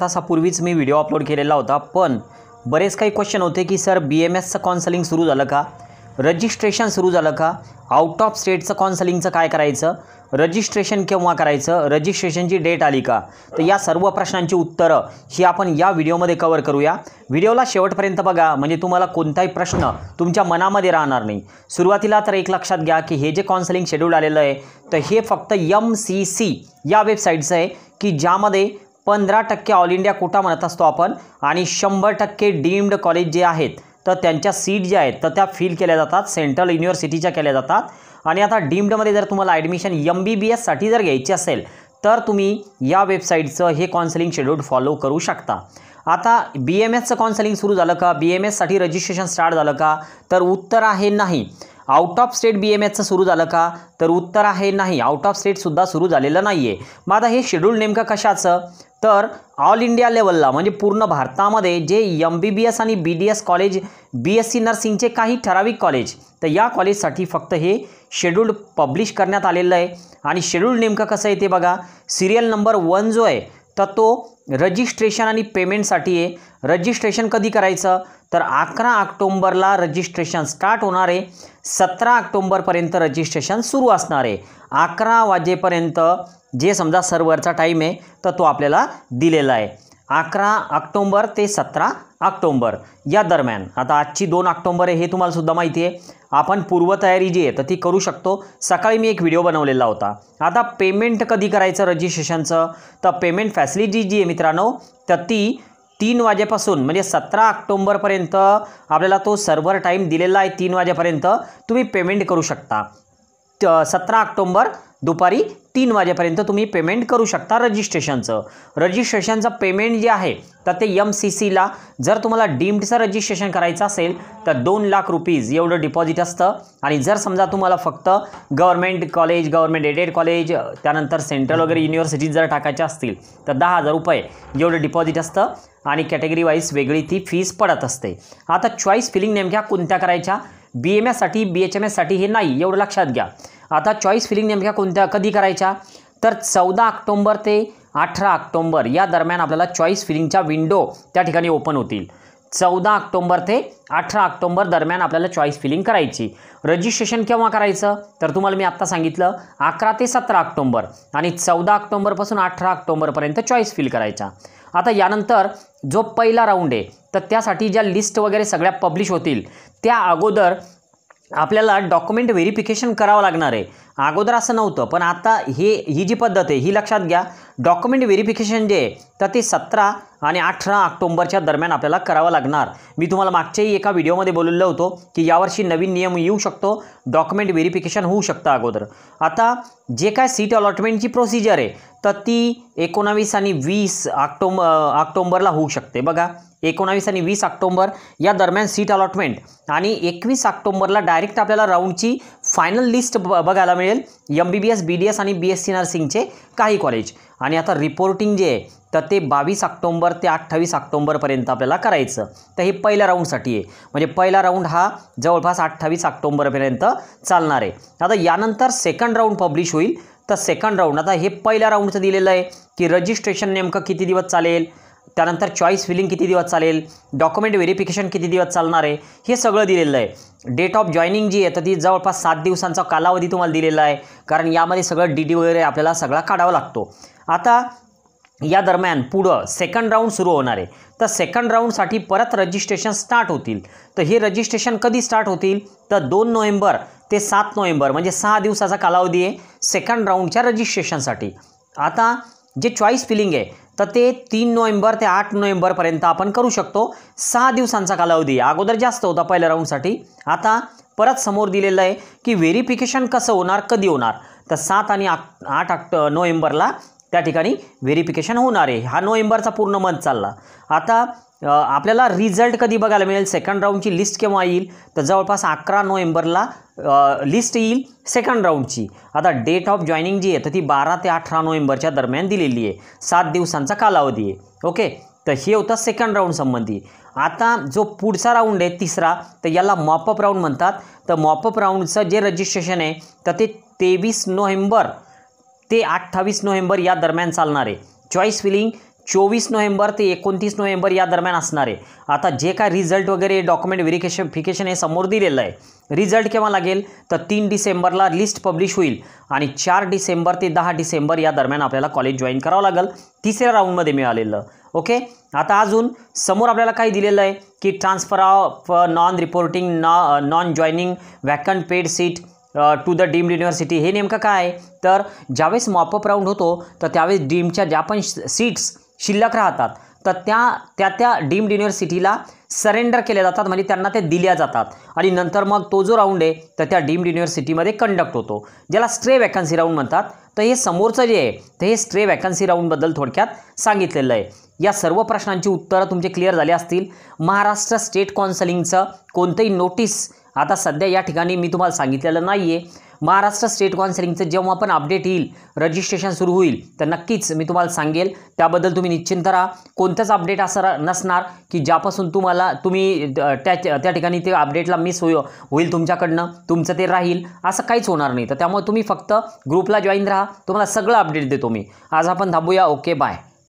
तासापूर्वीच मी video upload केलेला होता पण बरेच काही क्वेश्चन होते की सर बी एम एसचं कॉन्सलिंग सुरू झालं का रजिस्ट्रेशन सुरू झालं का आउट ऑफ स्टेटचं कॉन्सलिंगचं काय करायचं रजिस्ट्रेशन केव्हा करायचं रजिस्ट्रेशनची डेट आली का तर या सर्व प्रश्नांची उत्तरं ही आपण या व्हिडिओमध्ये कवर करूया व्हिडिओला शेवटपर्यंत बघा म्हणजे तुम्हाला कोणताही प्रश्न तुमच्या मनामध्ये राहणार नाही सुरुवातीला तर एक लक्षात घ्या की हे जे कॉन्सलिंग शेड्यूल आलेलं आहे तर हे फक्त यम सी सी या वेबसाईटचं आहे की ज्यामध्ये पंधरा टक्के ऑल इंडिया कोटा म्हणत असतो आपण आणि शंभर टक्के डीम्ड कॉलेज जे आहेत तर त्यांच्या सीट ज्या आहेत तर त्या फिल केल्या जातात सेंट्रल युनिव्हर्सिटीच्या केल्या जातात आणि आता डीम्डमध्ये जर तुम्हाला ॲडमिशन एम बी बी एससाठी जर घ्यायची असेल तर तुम्ही या वेबसाईटचं हे काउन्सलिंग शेड्यूल फॉलो करू शकता आता बी एम एसचं काउन्सलिंग सुरू झालं का बी एम एससाठी रजिस्ट्रेशन स्टार्ट झालं का तर उत्तर आहे नाही out of state B M एसचं सुरू झालं का तर उत्तर आहे नाही आउट ऑफ स्टेटसुद्धा सुरू झालेलं नाही आहे मग आता हे शेड्यूल नेमकं कशाचं तर ऑल इंडिया लेवलला म्हणजे पूर्ण भारतामध्ये जे एम बी बी एस आणि B D S college B S C नर्सिंगचे काही ठराविक कॉलेज तर या कॉलेजसाठी फक्त हे शेड्यूल्ड पब्लिश करण्यात आलेलं आहे आणि शेड्यूल नेमकं कसं आहे ते बघा सिरियल नंबर वन जो आहे तर तो रजिस्ट्रेशन आणि पेमेंटसाठी आहे रजिस्ट्रेशन कधी करायचं तर अकरा ऑक्टोंबरला रजिस्ट्रेशन स्टार्ट होणार आहे सतरा ऑक्टोंबरपर्यंत रजिस्ट्रेशन सुरू असणार आहे अकरा वाजेपर्यंत जे समजा सर्व्हरचा टाईम आहे तर तो आपल्याला दिलेला आहे अकरा ऑक्टोंबर ते सतरा ऑक्टोंबर या दरम्यान आता आजची दोन ऑक्टोंबर आहे हे तुम्हालासुद्धा माहिती आहे आपण पूर्वतयारी जी आहे तर ती करू शकतो सकाळी मी एक व्हिडिओ बनवलेला होता आता पेमेंट कधी करायचं रजिस्ट्रेशनचं तर पेमेंट फॅसिलिटी जी आहे मित्रांनो तर ती तीन वाजेपासून म्हणजे सतरा ऑक्टोंबरपर्यंत आपल्याला तो सर्व्हर टाईम दिलेला आहे तीन वाजेपर्यंत तुम्ही पेमेंट करू शकता सतरा ऑक्टोंबर दुपारी तीन वाजेपर्यंत तुम्ही पेमेंट करू शकता रजिस्ट्रेशनचं रजिस्ट्रेशनचं पेमेंट जे आहे तर ते यम सी सीला जर तुम्हाला डीम्डचं रजिस्ट्रेशन करायचं असेल तर दोन लाख रुपीज एवढं डिपॉझिट असतं आणि जर समजा तुम्हाला फक्त government college government aided college त्यानंतर सेंट्रल वगैरे युनिव्हर्सिटीज जर टाकायच्या असतील तर दहा हजार रुपये एवढं डिपॉझिट असतं आणि कॅटेगरी वाईज वेगळी ती फीज पडत असते आता चॉईस फिलिंग नेमक्या कोणत्या करायच्या बी एम एससाठी बी एच एम एससाठी हे नाही एवढं लक्षात घ्या आता चॉईस फिलिंग नेमक्या कोणत्या कधी करायच्या तर चौदा ऑक्टोंबर ते अठरा ऑक्टोंबर या दरम्यान आपल्याला चॉईस फिलिंगच्या विंडो त्या ठिकाणी ओपन होतील चौदा ऑक्टोंबर ते अठरा ऑक्टोंबर दरम्यान आपल्याला चॉईस फिलिंग करायची रजिस्ट्रेशन केव्हा करायचं तर तुम्हाला मी आत्ता सांगितलं अकरा ते सतरा ऑक्टोंबर आणि चौदा ऑक्टोंबरपासून अठरा ऑक्टोंबरपर्यंत चॉईस फिल करायचा आता यानंतर जो पहिला राऊंड आहे तर त्यासाठी ज्या लिस्ट वगैरे सगळ्या पब्लिश होतील त्या अगोदर आपल्याला डॉक्युमेंट व्हेरिफिकेशन करावं लागणार आहे अगोदर असं नव्हतं पण आता हे ही जी पद्धत आहे ही लक्षात घ्या डॉक्युमेंट व्हेरिफिकेशन जे तर ते सतरा आणि अठरा ऑक्टोंबरच्या दरम्यान आपल्याला करावं लागणार मी तुम्हाला मागच्याही एका व्हिडिओमध्ये बोललेलो होतो की यावर्षी नवीन नियम येऊ शकतो डॉक्युमेंट व्हेरिफिकेशन होऊ शकतं अगोदर आता जे काय सीट अलॉटमेंटची प्रोसिजर आहे तर ती एकोणावीस आणि वीस ऑक्टोंब ऑक्टोंबरला होऊ शकते बघा एकोणावीस आणि वीस ऑक्टोंबर या दरम्यान सीट अलॉटमेंट आणि एकवीस ऑक्टोंबरला डायरेक्ट आपल्याला राऊंडची फायनल लिस्ट ब बघायला मिळेल M B B S B D S आणि बी एस सी नर्सिंगचे काही कॉलेज आणि आता रिपोर्टिंग जे आहे तर ते बावीस ऑक्टोंबर ते अठ्ठावीस ऑक्टोंबरपर्यंत आपल्याला करायचं तर हे पहिल्या राऊंडसाठी आहे म्हणजे पहिला राऊंड हा जवळपास अठ्ठावीस ऑक्टोंबरपर्यंत चालणार आहे आता यानंतर सेकंड राऊंड पब्लिश होईल तर सेकंड राऊंड आता हे पहिल्या राऊंडचं दिलेलं आहे की रजिस्ट्रेशन नेमकं किती दिवस चालेल त्यानंतर चॉईस फिलिंग किती दिवस चालेल डॉक्युमेंट व्हेरिफिकेशन किती दिवस चालणार आहे हे सगळं दिलेलं आहे डेट ऑफ जॉईनिंग जी आहे तर ती जवळपास सात दिवसांचा कालावधी तुम्हाला दिलेला आहे कारण यामध्ये सगळं डी डी वगैरे आपल्याला सगळा काढावा लागतो आता या दरम्यान पुढं सेकंड राऊंड सुरू होणार आहे तर सेकंड राऊंडसाठी परत रजिस्ट्रेशन स्टार्ट होतील तर हे रजिस्ट्रेशन कधी स्टार्ट होतील तर दोन नोव्हेंबर ते सात नोव्हेंबर म्हणजे सहा दिवसाचा कालावधी आहे सेकंड राऊंडच्या रजिस्ट्रेशनसाठी आता जे चॉईस फिलिंग आहे तर ते तीन नोव्हेंबर ते आठ नोव्हेंबरपर्यंत आपण करू शकतो सहा दिवसांचा कालावधी अगोदर जास्त होता पहिल्या राऊंडसाठी आता परत समोर दिलेलं आहे की व्हेरिफिकेशन कसं होणार कधी होणार तर सात आणि आठ आठ नोव्हेंबरला त्या ठिकाणी व्हेरिफिकेशन होणार आहे हा नोव्हेंबरचा पूर्ण मंथ चालला आता आपल्याला रिझल्ट कधी बघायला मिळेल सेकंड राऊंडची लिस्ट केव्हा येईल तर जवळपास अकरा नोव्हेंबरला लिस्ट येईल सेकंड राऊंडची आता डेट ऑफ जॉईनिंग जी आहे तर ती बारा ते अठरा नोव्हेंबरच्या दरम्यान दिलेली आहे सात दिवसांचा कालावधी आहे ओके तर हे होतं सेकंड राऊंड संबंधी आता जो पुढचा राऊंड आहे तिसरा तर याला मॉपअप राऊंड म्हणतात तर मॉपअप राऊंडचं जे रजिस्ट्रेशन आहे तर ते तेवीस नोव्हेंबर ते अठ्ठावीस नोव्हेंबर या दरम्यान चालणार आहे चॉईस फिलिंग चोवीस नोव्हेंबर ते एकोणतीस नोव्हेंबर या दरम्यान असणार आहे आता जे काय रिझल्ट वगैरे डॉक्युमेंट व्हेरिफिकेशन फिकेशन हे समोर दिलेलं आहे रिझल्ट केव्हा लागेल तर तीन डिसेंबरला लिस्ट पब्लिश होईल आणि चार डिसेंबर ते दहा डिसेंबर या दरम्यान आपल्याला कॉलेज जॉईन करावं लागेल तिसऱ्या राऊंडमध्ये मिळालेलं ओके आता अजून समोर आपल्याला काय दिलेलं आहे की transfer of non reporting non non joining vacant paid seat to the deem university हे नेमकं काय आहे तर ज्यावेळेस मॉपअप राऊंड होतो तर त्यावेळेस डीमच्या ज्या पण सीट्स शिल्लक राहतात तर त्या त्या त्या डीम्ड युनिव्हर्सिटीला सरेंडर केल्या जातात म्हणजे त्यांना ते दिल्या जातात आणि नंतर मग तो जो राऊंड आहे तर त्या डीम्ड युनिव्हर्सिटीमध्ये कंडक्ट होतो ज्याला स्ट्रे वॅकन्सी राऊंड म्हणतात तर हे समोरचं जे आहे तर हे स्ट्रे वॅकन्सी राऊंडबद्दल थोडक्यात सांगितलेलं आहे या सर्व प्रश्नांची उत्तरं तुमचे क्लिअर झाले असतील महाराष्ट्र स्टेट काउन्सिलिंगचं कोणतंही नोटीस आता सध्या या ठिकाणी मी तुम्हाला सांगितलेलं नाही आहे महाराष्ट्र स्टेट काउन्सिलिंगचं जेव्हा पण अपडेट येईल रजिस्ट्रेशन सुरू होईल तर नक्कीच मी तुम्हाला सांगेल त्याबद्दल तुम्ही निश्चिंत राहा कोणतंच अपडेट असं नसणार की ज्यापासून तुम्हाला तुम्ही त्या त्या ठिकाणी ते अपडेटला मिस होईल होईल तुमच्याकडनं तुमचं ते राहील असं काहीच होणार नाही तर त्यामुळे तुम्ही फक्त ग्रुपला जॉईन राहा तुम्हाला सगळं अपडेट देतो मी आज आपण थांबूया ओके बाय